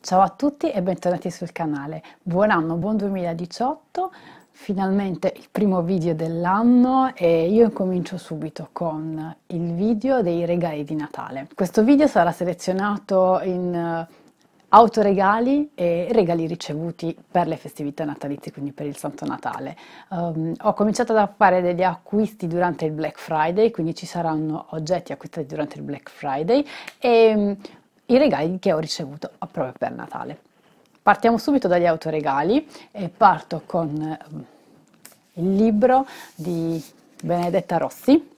Ciao a tutti e bentornati sul canale. Buon anno, buon 2018. Finalmente il primo video dell'anno e io incomincio subito con il video dei regali di Natale. Questo video sarà selezionato in eh, autoregali e regali ricevuti per le festività natalizie, quindi per il Santo Natale. Um, ho cominciato a fare degli acquisti durante il Black Friday, quindi ci saranno oggetti acquistati durante il Black Friday e um, i regali che ho ricevuto proprio per Natale. Partiamo subito dagli autoregali e parto con ehm, il libro di Benedetta Rossi.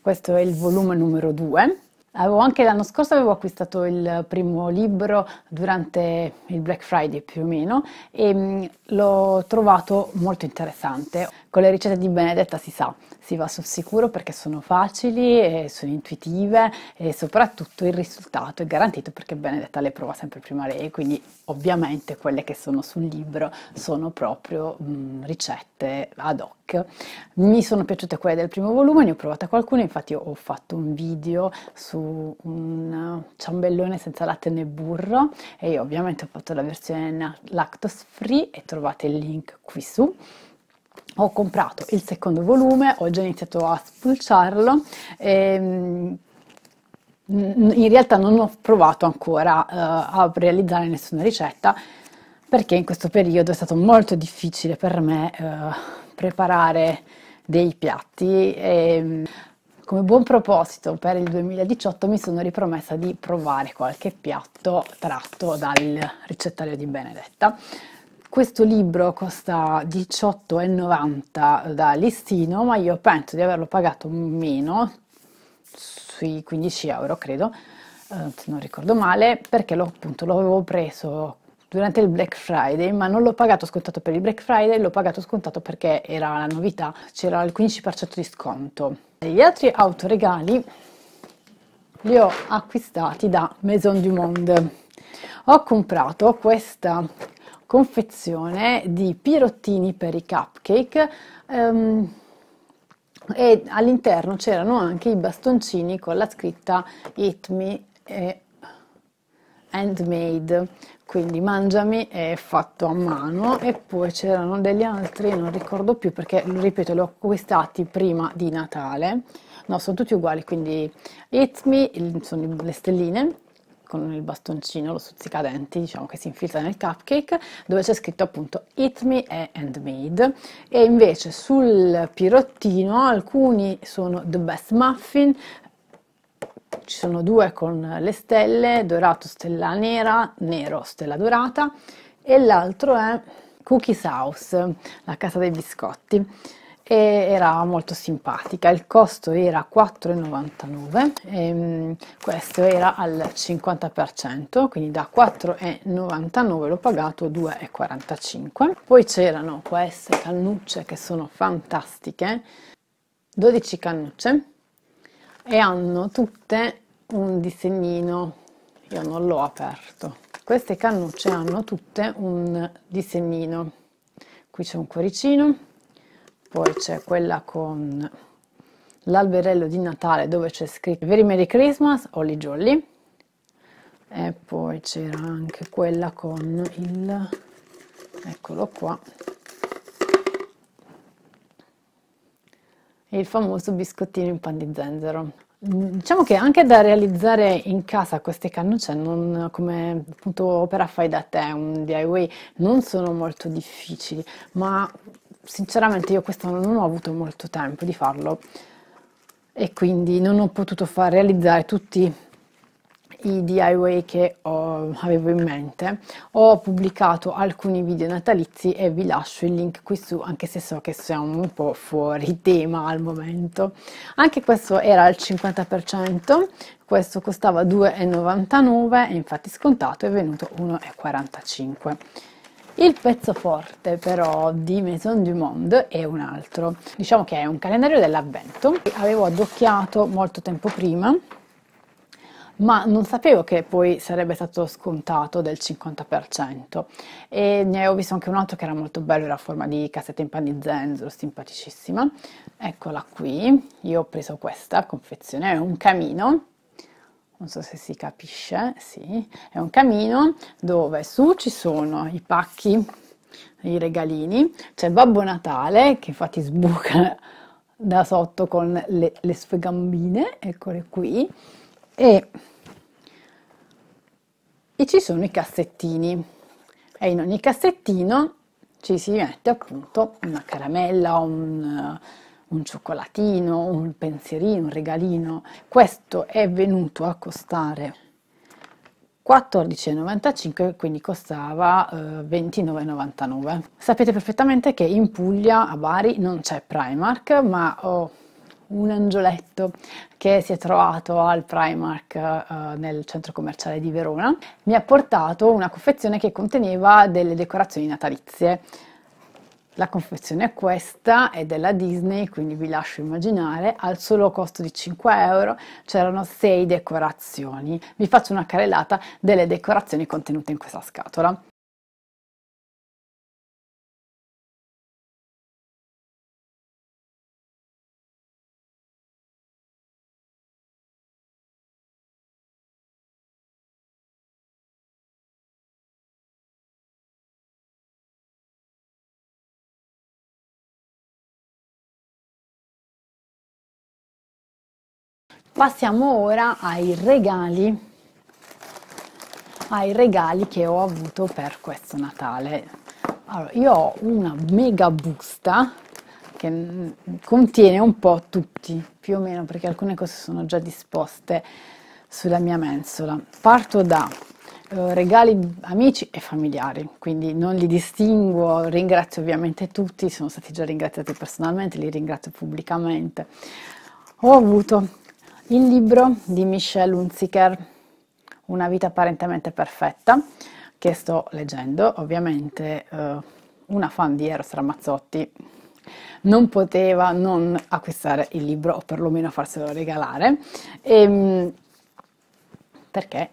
Questo è il volume numero 2. Avevo anche l'anno scorso avevo acquistato il primo libro durante il Black Friday più o meno e l'ho trovato molto interessante. Con le ricette di Benedetta si sa, si va sul sicuro perché sono facili, sono intuitive e soprattutto il risultato è garantito perché Benedetta le prova sempre prima lei, quindi ovviamente quelle che sono sul libro sono proprio mh, mm, ricette ad hoc. Mi sono piaciute quelle del primo volume, ne ho provata qualcuna, infatti ho fatto un video su un ciambellone senza latte né burro e io ovviamente ho fatto la versione lactose free e trovate il link qui su ho comprato il secondo volume, ho già iniziato a spulciarlo. E, ehm, in realtà non ho provato ancora uh, a realizzare nessuna ricetta perché in questo periodo è stato molto difficile per me uh, preparare dei piatti e ehm, come buon proposito per il 2018 mi sono ripromessa di provare qualche piatto tratto dal ricettario di Benedetta. Questo libro costa 18,90 da listino, ma io penso di averlo pagato meno, sui 15 euro credo, eh, se non ricordo male, perché lo, appunto l'avevo preso durante il Black Friday, ma non l'ho pagato scontato per il Black Friday, l'ho pagato scontato perché era la novità, c'era il 15% di sconto. Gli altri autoregali li ho acquistati da Maison du Monde. Ho comprato questa confezione di pirottini per i cupcake ehm, e all'interno c'erano anche i bastoncini con la scritta Eat Me e Handmade, quindi mangiami è fatto a mano e poi c'erano degli altri, non ricordo più perché, ripeto, li ho acquistati prima di Natale, no, sono tutti uguali, quindi Eat Me, sono le stelline, con il bastoncino, lo stuzzicadenti, diciamo che si infiltra nel cupcake, dove c'è scritto appunto Eat Me è Handmade e invece sul pirottino alcuni sono The Best Muffin, ci sono due con le stelle, dorato stella nera, nero stella dorata e l'altro è Cookie House, la casa dei biscotti era molto simpatica il costo era 4,99 e ehm, questo era al 50% quindi da 4,99 l'ho pagato 2,45 poi c'erano queste cannucce che sono fantastiche 12 cannucce e hanno tutte un disegnino io non l'ho aperto queste cannucce hanno tutte un disegnino qui c'è un cuoricino poi c'è quella con l'alberello di Natale dove c'è scritto Very Merry Christmas, Holly Jolly e poi c'era anche quella con il eccolo qua il famoso biscottino in pan di zenzero diciamo che anche da realizzare in casa queste cannucce non, come appunto opera fai da te un DIY non sono molto difficili ma sinceramente io quest'anno non ho avuto molto tempo di farlo e quindi non ho potuto far realizzare tutti i DIY che ho, avevo in mente. Ho pubblicato alcuni video natalizi e vi lascio il link qui su, anche se so che siamo un po' fuori tema al momento. Anche questo era al 50%, questo costava 2,99 e infatti scontato è venuto 1,45. Il pezzo forte però di Maison du Monde è un altro, diciamo che è un calendario dell'avvento, avevo adocchiato molto tempo prima ma non sapevo che poi sarebbe stato scontato del 50% e ne ho visto anche un altro che era molto bello, era a forma di cassetta in pan di zenzero, simpaticissima, eccola qui, io ho preso questa confezione, è un camino non so se si capisce, sì, è un camino dove su ci sono i pacchi, i regalini, c'è Babbo Natale che infatti sbuca da sotto con le, le sue gambine, eccole qui, e, e ci sono i cassettini e in ogni cassettino ci si mette appunto una caramella, un un cioccolatino, un pensierino, un regalino. Questo è venuto a costare 14,95 quindi costava eh, 29,99 sapete perfettamente che in Puglia a Bari non c'è Primark ma ho un angioletto che si è trovato al Primark eh, nel centro commerciale di Verona mi ha portato una confezione che conteneva delle decorazioni natalizie la confezione è questa, è della Disney, quindi vi lascio immaginare, al solo costo di 5 euro c'erano 6 decorazioni. Vi faccio una carrellata delle decorazioni contenute in questa scatola. Passiamo ora ai regali, ai regali che ho avuto per questo Natale. Allora, io ho una mega busta che mm, contiene un po' tutti, più o meno, perché alcune cose sono già disposte sulla mia mensola. Parto da eh, regali amici e familiari, quindi non li distingo ringrazio ovviamente tutti, sono stati già ringraziati personalmente, li ringrazio pubblicamente. Ho avuto il libro di Michelle Hunziker, Una vita apparentemente perfetta, che sto leggendo, ovviamente eh, una fan di Eros Ramazzotti non poteva non acquistare il libro o perlomeno farselo regalare, e, ehm, perché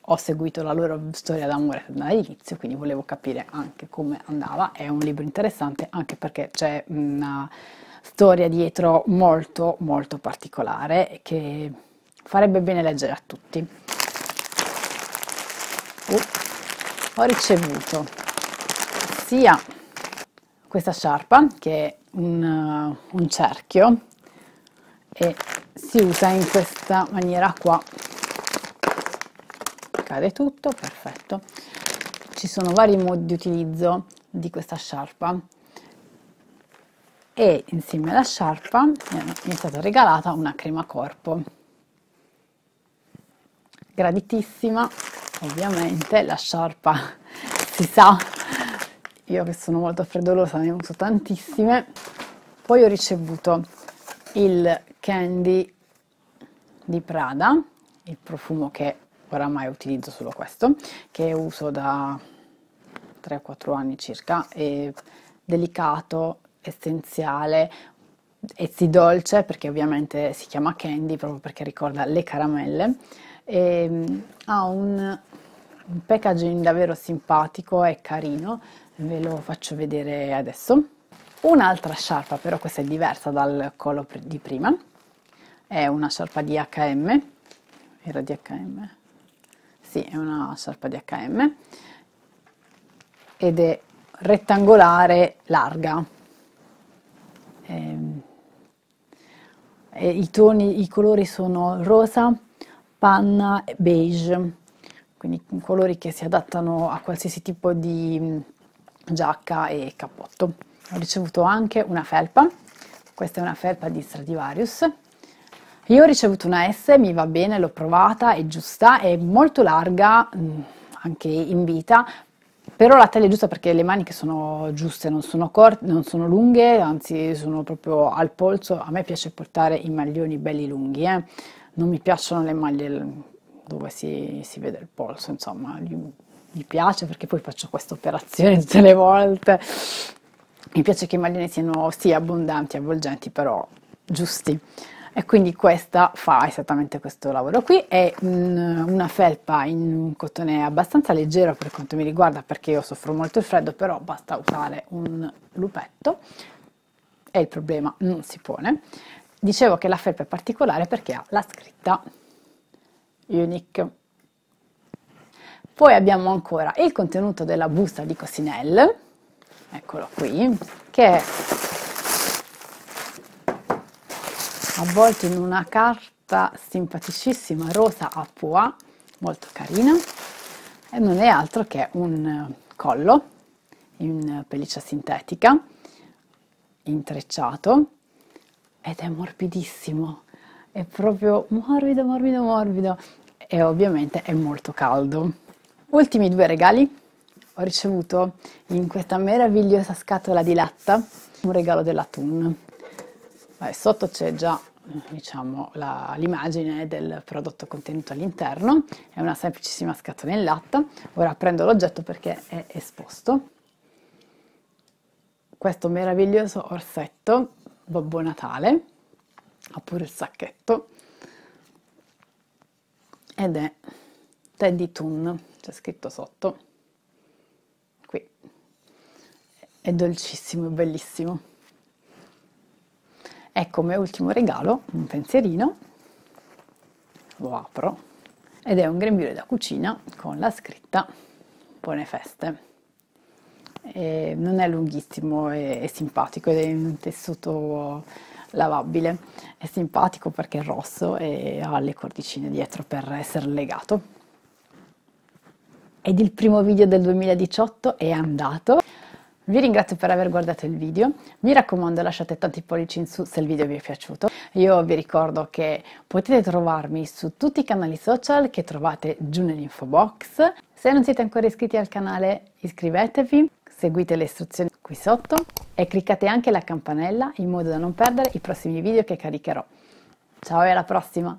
ho seguito la loro storia d'amore dall'inizio, quindi volevo capire anche come andava. È un libro interessante anche perché c'è una storia dietro molto molto particolare che farebbe bene leggere a tutti. Uh, ho ricevuto sia questa sciarpa che un, uh, un cerchio e si usa in questa maniera qua cade tutto perfetto ci sono vari modi di utilizzo di questa sciarpa e insieme alla sciarpa mi è stata regalata una crema corpo graditissima ovviamente la sciarpa si sa io che sono molto freddolosa ne uso tantissime poi ho ricevuto il candy di Prada il profumo che oramai utilizzo solo questo che uso da 3-4 anni circa e delicato essenziale Ezzi dolce perché ovviamente si chiama candy proprio perché ricorda le caramelle e ehm, ha un, un packaging davvero simpatico e carino ve lo faccio vedere adesso un'altra sciarpa però questa è diversa dal collo di prima è una sciarpa di H&M era di H&M sì è una sciarpa di H&M ed è rettangolare larga eh, i toni, i colori sono rosa, panna e beige, quindi colori che si adattano a qualsiasi tipo di mm, giacca e cappotto. Ho ricevuto anche una felpa, questa è una felpa di Stradivarius. Io ho ricevuto una S, mi va bene, l'ho provata, è giusta, è molto larga, mm, anche in vita, però la taglia è giusta perché le maniche sono giuste, non sono corte, non sono lunghe, anzi sono proprio al polso, a me piace portare i maglioni belli lunghi, eh. non mi piacciono le maglie dove si, si vede il polso, insomma, mi piace perché poi faccio questa operazione tutte le volte, mi piace che i maglioni siano sì abbondanti, avvolgenti, però giusti e quindi questa fa esattamente questo lavoro qui, è un, una felpa in un cotone abbastanza leggero per quanto mi riguarda perché io soffro molto il freddo, però basta usare un lupetto e il problema non si pone. Dicevo che la felpa è particolare perché ha la scritta Unique. Poi abbiamo ancora il contenuto della busta di Cosinelle, eccolo qui, che avvolto in una carta simpaticissima rosa a pois, molto carina, e non è altro che un collo in pelliccia sintetica, intrecciato, ed è morbidissimo, è proprio morbido, morbido, morbido, e ovviamente è molto caldo. Ultimi due regali ho ricevuto in questa meravigliosa scatola di latta un regalo della Thun. Sotto c'è già diciamo, l'immagine del prodotto contenuto all'interno, è una semplicissima scatola in latta, ora prendo l'oggetto perché è esposto, questo meraviglioso orsetto Babbo Natale, oppure il sacchetto, ed è Teddy Toon, c'è scritto sotto, qui, è dolcissimo, è bellissimo. Ecco come ultimo regalo un pensierino, lo apro ed è un grembiule da cucina con la scritta Buone feste. E non è lunghissimo, è, è simpatico ed è in un tessuto lavabile. È simpatico perché è rosso e ha le cordicine dietro per essere legato. Ed il primo video del 2018 è andato vi ringrazio per aver guardato il video, mi raccomando lasciate tanti pollici in su se il video vi è piaciuto. Io vi ricordo che potete trovarmi su tutti i canali social che trovate giù nell'info box. Se non siete ancora iscritti al canale iscrivetevi, seguite le istruzioni qui sotto e cliccate anche la campanella in modo da non perdere i prossimi video che caricherò. Ciao e alla prossima!